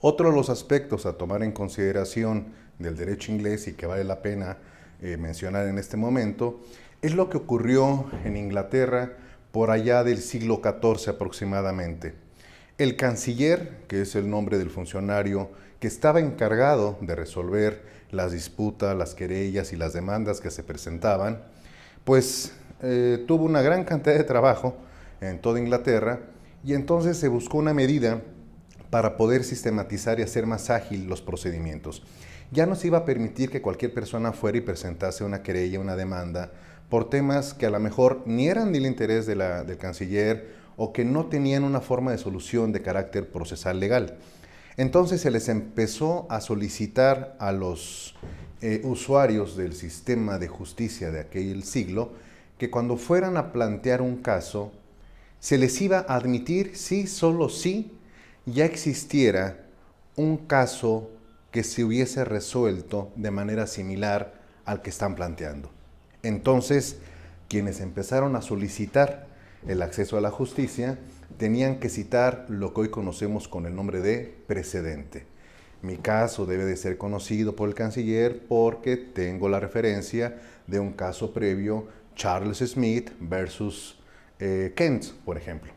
Otro de los aspectos a tomar en consideración del derecho inglés y que vale la pena eh, mencionar en este momento es lo que ocurrió en Inglaterra por allá del siglo XIV aproximadamente. El canciller, que es el nombre del funcionario que estaba encargado de resolver las disputas, las querellas y las demandas que se presentaban, pues eh, tuvo una gran cantidad de trabajo en toda Inglaterra y entonces se buscó una medida para poder sistematizar y hacer más ágil los procedimientos. Ya no se iba a permitir que cualquier persona fuera y presentase una querella, una demanda, por temas que a lo mejor ni eran del interés del canciller o que no tenían una forma de solución de carácter procesal legal. Entonces se les empezó a solicitar a los eh, usuarios del sistema de justicia de aquel siglo que cuando fueran a plantear un caso, se les iba a admitir sí, solo sí, ya existiera un caso que se hubiese resuelto de manera similar al que están planteando. Entonces, quienes empezaron a solicitar el acceso a la justicia tenían que citar lo que hoy conocemos con el nombre de precedente. Mi caso debe de ser conocido por el canciller porque tengo la referencia de un caso previo, Charles Smith versus eh, Kent, por ejemplo.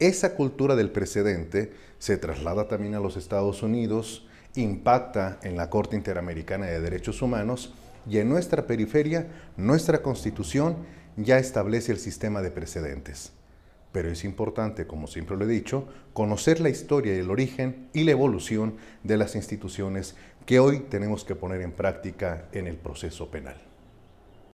Esa cultura del precedente se traslada también a los Estados Unidos, impacta en la Corte Interamericana de Derechos Humanos y en nuestra periferia, nuestra Constitución ya establece el sistema de precedentes. Pero es importante, como siempre lo he dicho, conocer la historia, y el origen y la evolución de las instituciones que hoy tenemos que poner en práctica en el proceso penal.